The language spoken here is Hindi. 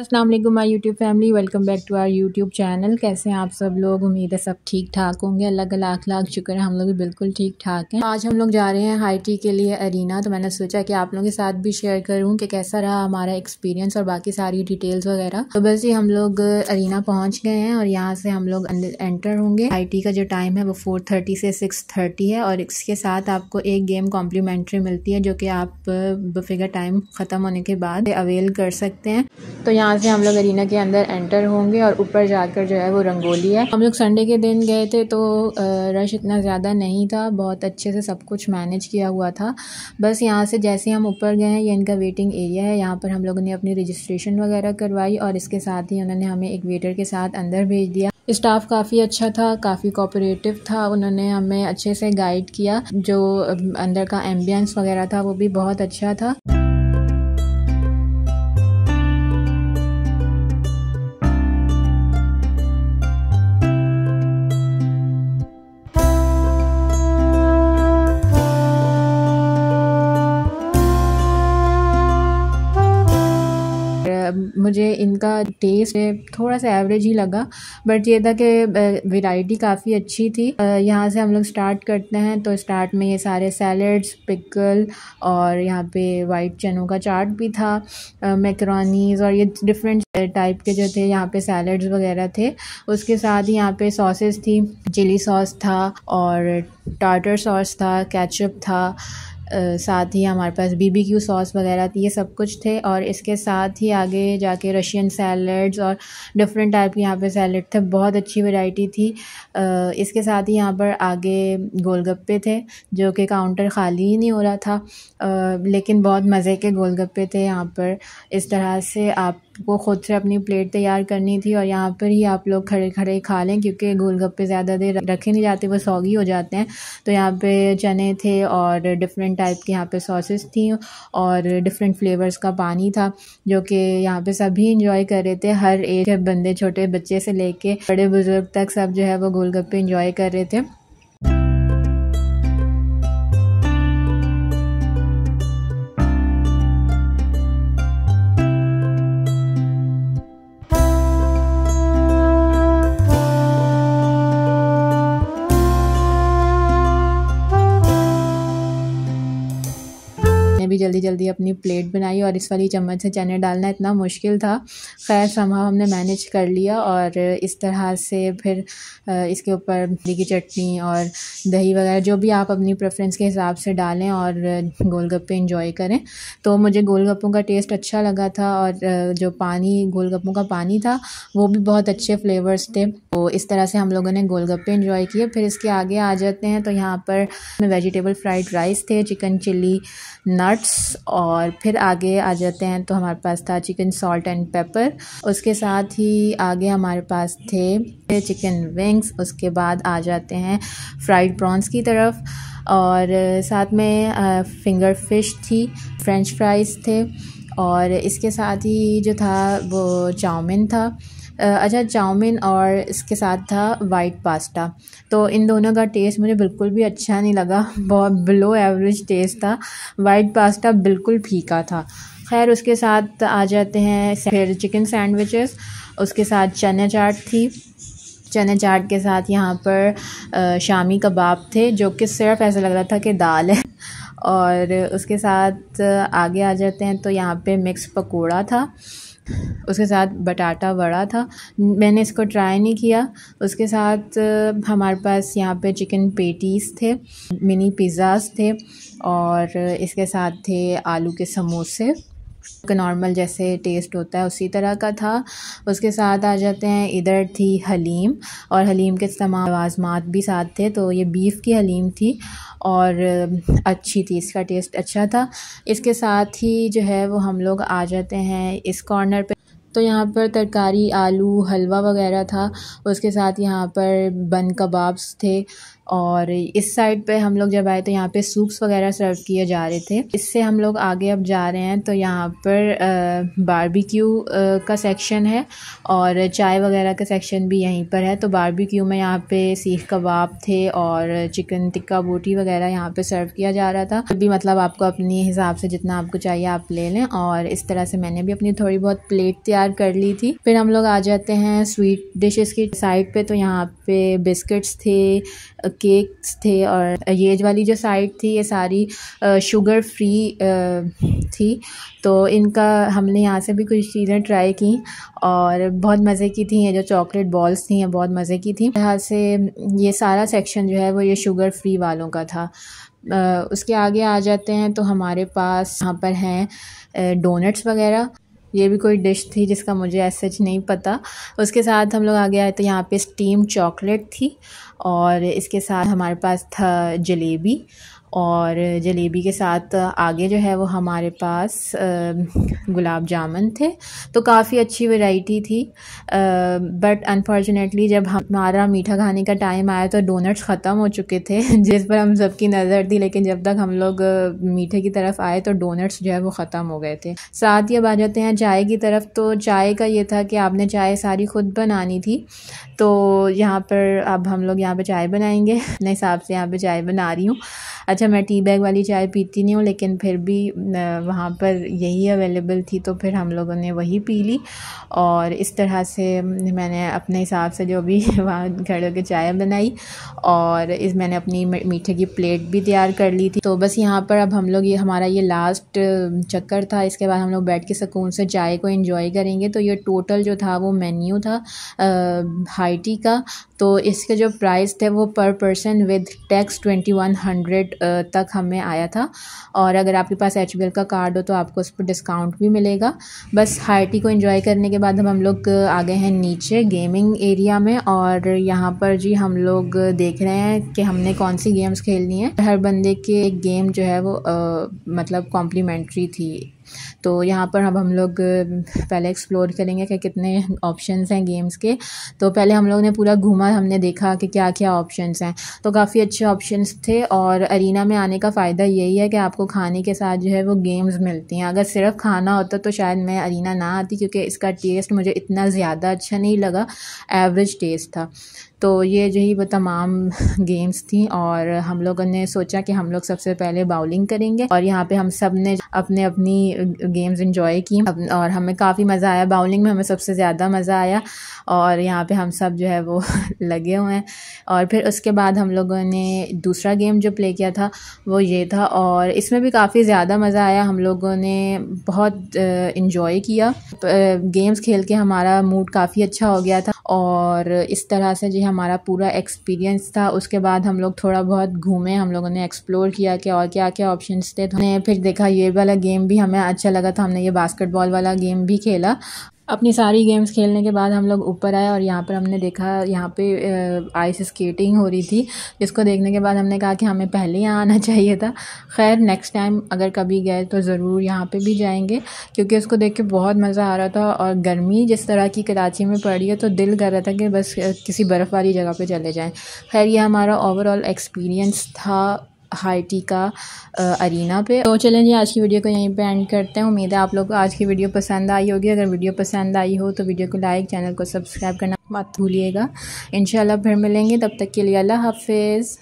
Aslam my YouTube family welcome back to our YouTube channel कैसे हैं आप सब लोग उम्मीद है सब ठीक ठाक होंगे अलग अलग लाख लाख शुक्र है हम लोग बिल्कुल ठीक ठाक हैं आज हम लोग जा रहे हैं हाई टी के लिए अरीना तो मैंने सोचा कि आप लोगों के साथ भी शेयर करूं कि कैसा रहा हमारा एक्सपीरियंस और बाकी सारी डिटेल्स वगैरह तो बस ये हम लोग अरीना पहुँच गए हैं और यहाँ से हम लोग एंटर होंगे हाई का जो टाइम है वो फोर थर्टी से सिक्स थर्टी है और इसके साथ आपको एक गेम कॉम्प्लीमेंट्री मिलती है जो कि आप बफेगा टाइम ख़त्म होने के बाद अवेल कर सकते हैं तो यहाँ से हम लोग अरीना के अंदर एंटर होंगे और ऊपर जाकर जो है वो रंगोली है हम लोग संडे के दिन गए थे तो रश इतना ज़्यादा नहीं था बहुत अच्छे से सब कुछ मैनेज किया हुआ था बस यहाँ से जैसे हम ऊपर गए हैं ये इनका वेटिंग एरिया है यहाँ पर हम लोगों ने अपनी रजिस्ट्रेशन वगैरह करवाई और इसके साथ ही उन्होंने हमें एक वेटर के साथ अंदर भेज दिया स्टाफ काफ़ी अच्छा था काफ़ी कोऑपरेटिव था उन्होंने हमें अच्छे से गाइड किया जो अंदर का एम्बियंस वगैरह था वो भी बहुत अच्छा था इनका टेस्ट थोड़ा सा एवरेज ही लगा बट ये था कि वैरायटी काफ़ी अच्छी थी यहाँ से हम लोग स्टार्ट करते हैं तो स्टार्ट में ये सारे सैलड्स पिकल और यहाँ पे वाइट चनों का चाट भी था मैक्रोनीज और ये डिफरेंट टाइप के जो थे यहाँ पे सैलड्स वगैरह थे उसके साथ ही यहाँ पे सॉसेस थी चिली सॉस था और टाटर सॉस था कैचअप था साथ ही हमारे पास बीबीक्यू सॉस वगैरह ये सब कुछ थे और इसके साथ ही आगे जाके रशियन सैलड्स और डिफरेंट टाइप के यहाँ पे सैलड थे बहुत अच्छी वैरायटी थी इसके साथ ही यहाँ पर आगे गोलगप्पे थे जो कि काउंटर खाली ही नहीं हो रहा था लेकिन बहुत मज़े के गोलगप्पे थे यहाँ पर इस तरह से आप को ख़ुद से अपनी प्लेट तैयार करनी थी और यहाँ पर ही आप लोग खड़े खड़े खा लें क्योंकि गोलगप्पे ज़्यादा देर रखे नहीं जाते वो सौगी हो जाते हैं तो यहाँ पे चने थे और डिफरेंट टाइप के यहाँ पे सॉसेस थी और डिफरेंट फ्लेवर्स का पानी था जो कि यहाँ पे सभी इंजॉय कर रहे थे हर एज बंदे छोटे बच्चे से लेके बड़े बुज़ुर्ग तक सब जो है वो गोलगप्पे इंजॉय कर रहे थे जल्दी अपनी प्लेट बनाई और इस वाली चम्मच से चने डालना इतना मुश्किल था खैर समा हमने मैनेज कर लिया और इस तरह से फिर इसके ऊपर मूली की चटनी और दही वगैरह जो भी आप अपनी प्रेफरेंस के हिसाब से डालें और गोलगप्पे इंजॉय करें तो मुझे गोलगप्पों का टेस्ट अच्छा लगा था और जो पानी गोलगप्पों का पानी था वो भी बहुत अच्छे फ्लेवर्स थे तो इस तरह से हम लोगों ने गोलगप्पे इंजॉय किए फिर इसके आगे आ जाते हैं तो यहाँ पर वेजिटेबल फ्राइड राइस थे चिकन चिली नट्स और फिर आगे आ जाते हैं तो हमारे पास था चिकन सॉल्ट एंड पेपर उसके साथ ही आगे हमारे पास थे चिकन विंग्स उसके बाद आ जाते हैं फ्राइड प्रॉन्स की तरफ और साथ में फिंगर फिश थी फ्रेंच फ्राइज़ थे और इसके साथ ही जो था वो चाउमिन था अच्छा चाउमीन और इसके साथ था वाइट पास्ता तो इन दोनों का टेस्ट मुझे बिल्कुल भी अच्छा नहीं लगा बहुत बिलो एवरेज टेस्ट था वाइट पास्ता बिल्कुल फीका था खैर उसके साथ आ जाते हैं फिर चिकन सैंडविचेस उसके साथ चने चाट थी चने चाट के साथ यहाँ पर शामी कबाब थे जो कि सिर्फ ऐसा लग रहा था कि दाल है और उसके साथ आगे आ जाते हैं तो यहाँ पे मिक्स पकोड़ा था उसके साथ बटाटा वड़ा था मैंने इसको ट्राई नहीं किया उसके साथ हमारे पास यहाँ पे चिकन पेटीज़ थे मिनी पिज़्ज़ाज थे और इसके साथ थे आलू के समोसे का नॉर्मल जैसे टेस्ट होता है उसी तरह का था उसके साथ आ जाते हैं इधर थी हलीम और हलीम के तमाम लवाजमात भी साथ थे तो ये बीफ़ की हलीम थी और अच्छी थी इसका टेस्ट अच्छा था इसके साथ ही जो है वो हम लोग आ जाते हैं इस कॉर्नर पे तो यहाँ पर तरकारी आलू हलवा वगैरह था उसके साथ यहाँ पर बन कबाब्स थे और इस साइड पे हम लोग जब आए तो यहाँ पे सूप्स वगैरह सर्व किए जा रहे थे इससे हम लोग आगे अब जा रहे हैं तो यहाँ पर बारबेक्यू का सेक्शन है और चाय वगैरह का सेक्शन भी यहीं पर है तो बारबेक्यू में यहाँ पे सीख कबाब थे और चिकन टिक्का बोटी वगैरह यहाँ पे सर्व किया जा रहा था तो भी मतलब आपको अपने हिसाब से जितना आपको चाहिए आप ले लें और इस तरह से मैंने भी अपनी थोड़ी बहुत प्लेट तैयार तैयार कर ली थी फिर हम लोग आ जाते हैं स्वीट डिशेस की साइड पे तो यहाँ पे बिस्किट्स थे केक्स थे और ये वाली जो साइड थी ये सारी शुगर फ्री थी तो इनका हमने यहाँ से भी कुछ चीज़ें ट्राई की और बहुत मज़े की थी ये जो चॉकलेट बॉल्स थी ये बहुत मज़े की थी यहाँ से ये सारा सेक्शन जो है वो ये शुगर फ्री वालों का था उसके आगे आ जाते हैं तो हमारे पास यहाँ पर हैं डोनट्स वगैरह ये भी कोई डिश थी जिसका मुझे ऐसा नहीं पता उसके साथ हम लोग आगे आए तो यहाँ पे स्टीम चॉकलेट थी और इसके साथ हमारे पास था जलेबी और जलेबी के साथ आगे जो है वो हमारे पास गुलाब जामुन थे तो काफ़ी अच्छी वैरायटी थी बट अनफॉर्चुनेटली जब हमारा मीठा खाने का टाइम आया तो डोनट्स ख़त्म हो चुके थे जिस पर हम सबकी नज़र थी लेकिन जब तक हम लोग मीठे की तरफ आए तो डोनट्स जो है वो ख़त्म हो गए थे साथ ही अब आ जाते हैं चाय की तरफ तो चाय का ये था कि आपने चाय सारी खुद बनानी थी तो यहाँ पर अब हम लोग यहाँ पर चाय बनाएंगे अपने हिसाब से यहाँ पर चाय बना रही हूँ अच्छा अच्छा मैं टी बैग वाली चाय पीती नहीं हूँ लेकिन फिर भी वहाँ पर यही अवेलेबल थी तो फिर हम लोगों ने वही पी ली और इस तरह से मैंने अपने हिसाब से जो भी वहाँ घरों के चाय बनाई और इस मैंने अपनी मीठे की प्लेट भी तैयार कर ली थी तो बस यहाँ पर अब हम लोग ये हमारा ये लास्ट चक्कर था इसके बाद हम लोग बैठ के सुकून से चाय को इन्जॉय करेंगे तो ये टोटल जो था वो मेन्यू था हाई टी का तो इसके जो प्राइस थे वो पर person with tax twenty one hundred तक हमें आया था और अगर आपके पास एच का कार्ड हो तो आपको उस पर डिस्काउंट भी मिलेगा बस हार्टी को इन्जॉय करने के बाद हम हम लोग आ गए हैं नीचे गेमिंग एरिया में और यहाँ पर जी हम लोग देख रहे हैं कि हमने कौन सी गेम्स खेलनी है हर बंदे के एक गेम जो है वो आ, मतलब कॉम्प्लीमेंट्री थी तो यहाँ पर अब हम लोग पहले एक्सप्लोर करेंगे कि कितने ऑप्शंस हैं गेम्स के तो पहले हम लोग ने पूरा घूमा हमने देखा कि क्या क्या ऑप्शंस हैं तो काफ़ी अच्छे ऑप्शंस थे और अरीना में आने का फ़ायदा यही है कि आपको खाने के साथ जो है वो गेम्स मिलती हैं अगर सिर्फ खाना होता तो शायद मैं अरीना ना आती क्योंकि इसका टेस्ट मुझे इतना ज़्यादा अच्छा नहीं लगा एवरेज टेस्ट था तो ये जो ही वो तमाम गेम्स थी और हम लोगों ने सोचा कि हम लोग सबसे पहले बाउलिंग करेंगे और यहाँ पे हम सब ने अपने अपनी गेम्स इंजॉय की और हमें काफ़ी मज़ा आया बाउलिंग में हमें सबसे ज़्यादा मज़ा आया और यहाँ पे हम सब जो है वो लगे हुए हैं और फिर उसके बाद हम लोगों ने दूसरा गेम जो प्ले किया था वो ये था और इसमें भी काफ़ी ज़्यादा मज़ा आया हम लोगों ने बहुत इन्जॉय किया गेम्स खेल के हमारा मूड काफ़ी अच्छा हो गया था और इस तरह से जो हम हमारा पूरा एक्सपीरियंस था उसके बाद हम लोग थोड़ा बहुत घूमे हम लोगों ने एक्सप्लोर किया कि और क्या क्या ऑप्शन थे तो हमने फिर देखा ये वाला गेम भी हमें अच्छा लगा था हमने ये बास्केटबॉल वाला गेम भी खेला अपनी सारी गेम्स खेलने के बाद हम लोग ऊपर आए और यहाँ पर हमने देखा यहाँ पे आइस स्केटिंग हो रही थी जिसको देखने के बाद हमने कहा कि हमें पहले यहाँ आना चाहिए था खैर नेक्स्ट टाइम अगर कभी गए तो ज़रूर यहाँ पे भी जाएंगे क्योंकि उसको देख के बहुत मज़ा आ रहा था और गर्मी जिस तरह की कराची में पड़ी है तो दिल कर रहा था कि बस किसी बर्फ़ वाली जगह पर चले जाएँ खैर ये हमारा ओवरऑल एक्सपीरियंस था हार्टी का अरीना पे तो चलें जी आज की वीडियो को यहीं पे एंड करते हैं उम्मीद है आप लोग को आज की वीडियो पसंद आई होगी अगर वीडियो पसंद आई हो तो वीडियो को लाइक चैनल को सब्सक्राइब करना मत भूलिएगा इन फिर मिलेंगे तब तक के लिए अल्लाह हाफिज़